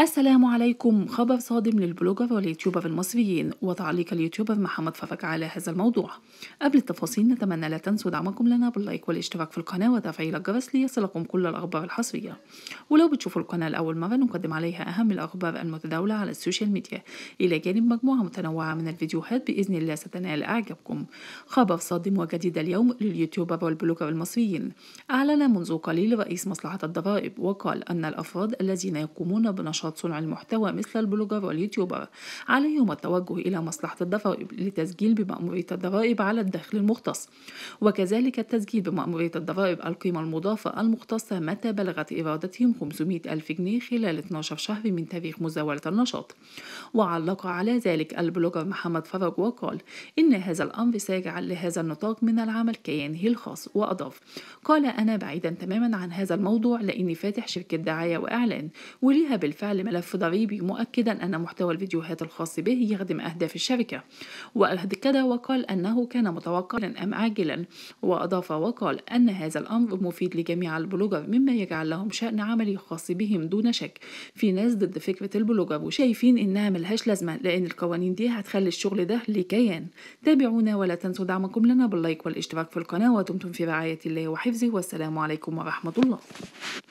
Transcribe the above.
السلام عليكم خبر صادم للبلوجر واليوتيوبر المصريين وتعليق اليوتيوبر محمد فرج على هذا الموضوع قبل التفاصيل نتمنى لا تنسوا دعمكم لنا باللايك والاشتراك في القناة وتفعيل الجرس ليصلكم كل الأخبار الحصرية ولو بتشوفوا القناة لأول مرة نقدم عليها أهم الأخبار المتداولة على السوشيال ميديا إلى جانب مجموعة متنوعة من الفيديوهات بإذن الله ستنال أعجابكم خبر صادم وجديد اليوم لليوتيوبر والبلوجر المصريين أعلن منذ قليل رئيس مصلحة الضرائب وقال أن الأفراد الذين يقومون بنشاط نشاط صنع المحتوى مثل البلوجر واليوتيوبر عليهم التوجه إلى مصلحة الضرائب لتسجيل بمأمورية الضرائب على الدخل المختص وكذلك التسجيل بمأمورية الضرائب القيمة المضافة المختصة متى بلغت إيرادتهم 500 ألف جنيه خلال 12 شهر من تاريخ مزاولة النشاط وعلق على ذلك البلوجر محمد فرج وقال إن هذا الأمر سيجعل لهذا النطاق من العمل كيانه الخاص وأضاف قال أنا بعيدا تماما عن هذا الموضوع لأني فاتح شركة دعاية وإعلان وليها بالفعل لملف ضريبي مؤكدا أن محتوى الفيديوهات الخاص به يخدم أهداف الشركة وأكد وقال أنه كان متوقعا أم عاجلا وأضاف وقال أن هذا الأمر مفيد لجميع البلوجر مما يجعل لهم شأن عملي خاص بهم دون شك في ناس ضد فكرة البلوجر وشايفين إنها ملهاش لازمة لأن القوانين دي هتخلي الشغل ده لكيان تابعونا ولا تنسوا دعمكم لنا باللايك والاشتراك في القناة ودمتم في رعاية الله وحفظه والسلام عليكم ورحمة الله